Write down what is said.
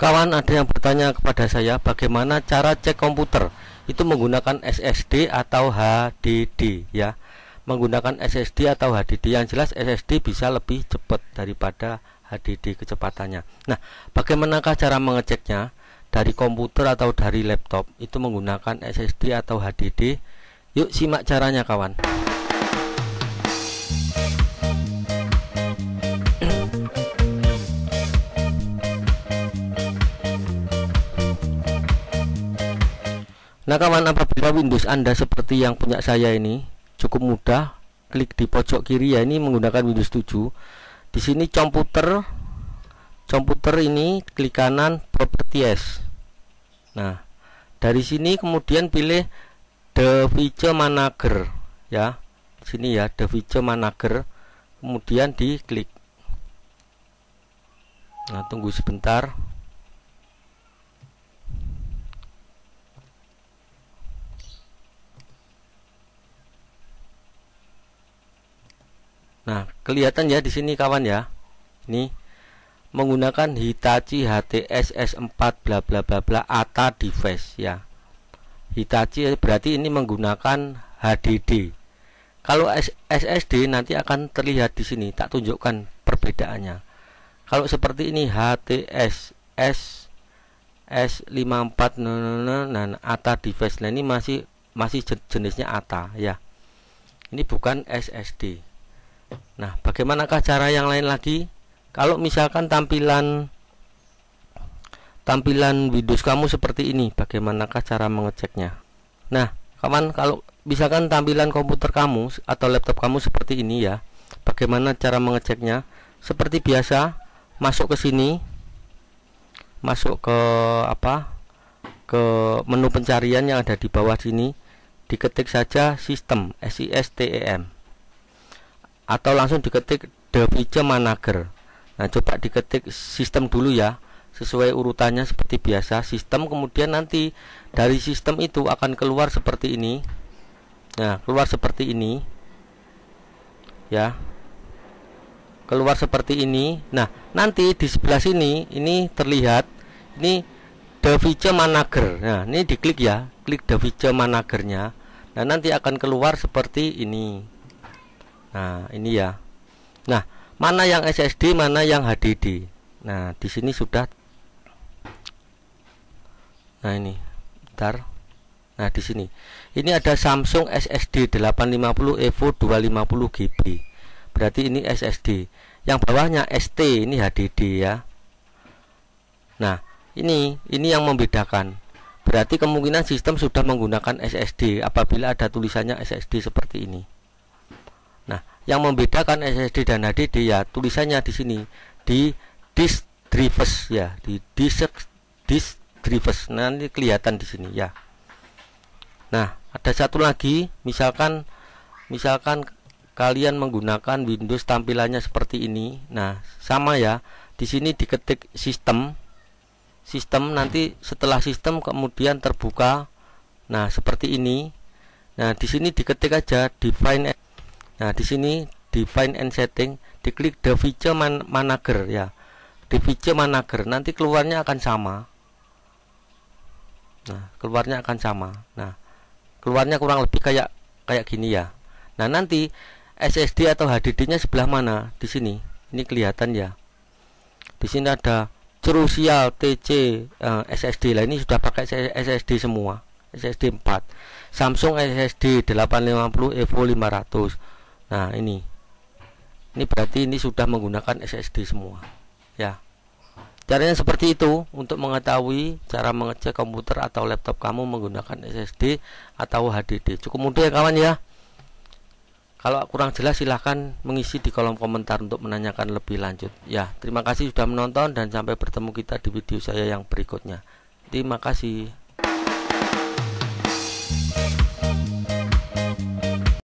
Kawan ada yang bertanya kepada saya bagaimana cara cek komputer itu menggunakan SSD atau HDD ya menggunakan SSD atau HDD yang jelas SSD bisa lebih cepat daripada HDD kecepatannya nah bagaimanakah cara mengeceknya dari komputer atau dari laptop itu menggunakan SSD atau HDD yuk simak caranya kawan Nah kawan apabila Windows Anda seperti yang punya saya ini cukup mudah klik di pojok kiri ya ini menggunakan Windows 7 di sini komputer komputer ini klik kanan properties nah dari sini kemudian pilih the feature manager ya di sini ya the feature manager kemudian diklik nah tunggu sebentar Nah, kelihatan ya di sini kawan ya. Ini menggunakan Hitachi HTS S4 bla bla bla bla ATA device ya. Hitachi berarti ini menggunakan HDD. Kalau SSD nanti akan terlihat di sini, tak tunjukkan perbedaannya. Kalau seperti ini HTS S S54 dan ATA device nah ini masih masih jenisnya ATA ya. Ini bukan SSD. Nah, bagaimanakah cara yang lain lagi? Kalau misalkan tampilan tampilan Windows kamu seperti ini, bagaimanakah cara mengeceknya? Nah, kawan, kalau misalkan tampilan komputer kamu atau laptop kamu seperti ini ya, bagaimana cara mengeceknya? Seperti biasa, masuk ke sini, masuk ke apa? Ke menu pencarian yang ada di bawah sini, diketik saja sistem, S I S T E M atau langsung diketik Davice Manager nah coba diketik sistem dulu ya sesuai urutannya seperti biasa sistem kemudian nanti dari sistem itu akan keluar seperti ini nah keluar seperti ini ya keluar seperti ini nah nanti di sebelah sini ini terlihat ini Davice Manager nah ini diklik ya klik Davice Managernya nah nanti akan keluar seperti ini nah ini ya nah mana yang SSD mana yang HDD nah di sini sudah nah ini bentar nah di sini ini ada Samsung SSD 850 EVO 250 GB berarti ini SSD yang bawahnya ST ini HDD ya nah ini ini yang membedakan berarti kemungkinan sistem sudah menggunakan SSD apabila ada tulisannya SSD seperti ini yang membedakan SSD dan HDD ya tulisannya di sini di disk drivers ya di disk disk drivers nanti kelihatan di sini ya nah ada satu lagi misalkan misalkan kalian menggunakan Windows tampilannya seperti ini nah sama ya di sini diketik sistem sistem nanti setelah sistem kemudian terbuka nah seperti ini nah di sini diketik aja define Nah, di sini define and setting, diklik the feature man manager ya. Di feature manager nanti keluarnya akan sama. Nah, keluarnya akan sama. Nah, keluarnya kurang lebih kayak kayak gini ya. Nah, nanti SSD atau HDD-nya sebelah mana? Di sini. Ini kelihatan ya. Di sini ada Crucial TC eh, SSD lah ini sudah pakai SSD semua. SSD 4. Samsung SSD 850 Evo 500 nah ini ini berarti ini sudah menggunakan SSD semua ya caranya seperti itu untuk mengetahui cara mengecek komputer atau laptop kamu menggunakan SSD atau HDD cukup mudah ya kawan ya kalau kurang jelas silahkan mengisi di kolom komentar untuk menanyakan lebih lanjut ya terima kasih sudah menonton dan sampai bertemu kita di video saya yang berikutnya terima kasih